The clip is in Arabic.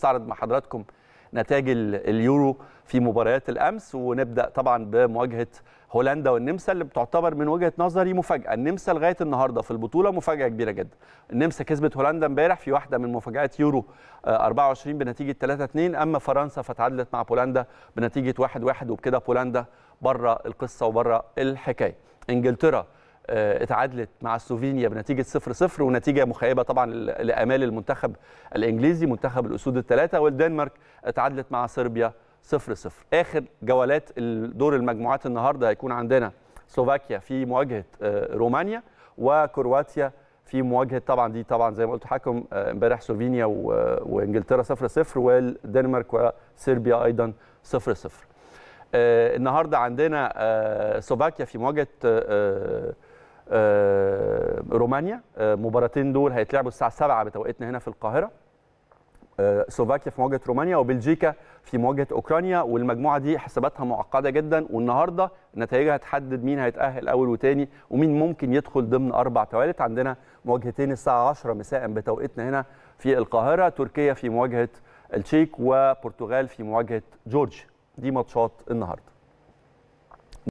استعرض مع حضراتكم نتائج اليورو في مباريات الامس ونبدا طبعا بمواجهه هولندا والنمسا اللي بتعتبر من وجهه نظري مفاجاه النمسا لغايه النهارده في البطوله مفاجاه كبيره جدا النمسا كسبت هولندا امبارح في واحده من مفاجات يورو 24 آه، بنتيجه 3 2 اما فرنسا فتعادلت مع بولندا بنتيجه 1 1 وبكده بولندا بره القصه وبره الحكايه انجلترا آه، اتعادلت مع سلوفينيا بنتيجه 0 0 ونتيجه مخيبه طبعا لامال المنتخب الانجليزي منتخب الاسود الثلاثه والدنمارك اتعادلت مع صربيا 0 0 اخر جولات دور المجموعات النهارده هيكون عندنا سلوفاكيا في مواجهه آه، رومانيا وكرواتيا في مواجهه طبعا دي طبعا زي ما قلت حكم آه، امبارح سلوفينيا وانجلترا 0 0 والدنمارك وصربيا ايضا 0 0 النهارده عندنا سلوفاكيا في مواجهه آه، رومانيا آه، مباراتين دول هيتلعبوا الساعه 7 بتوقيتنا هنا في القاهره آه، سلوفاكيا في مواجهه رومانيا وبلجيكا في مواجهه اوكرانيا والمجموعه دي حساباتها معقده جدا والنهارده نتائجها هتحدد مين هيتاهل اول وتاني ومين ممكن يدخل ضمن اربع توالت عندنا مواجهتين الساعه 10 مساء بتوقيتنا هنا في القاهره تركيا في مواجهه التشيك وبرتغال في مواجهه جورج دي ماتشات النهارده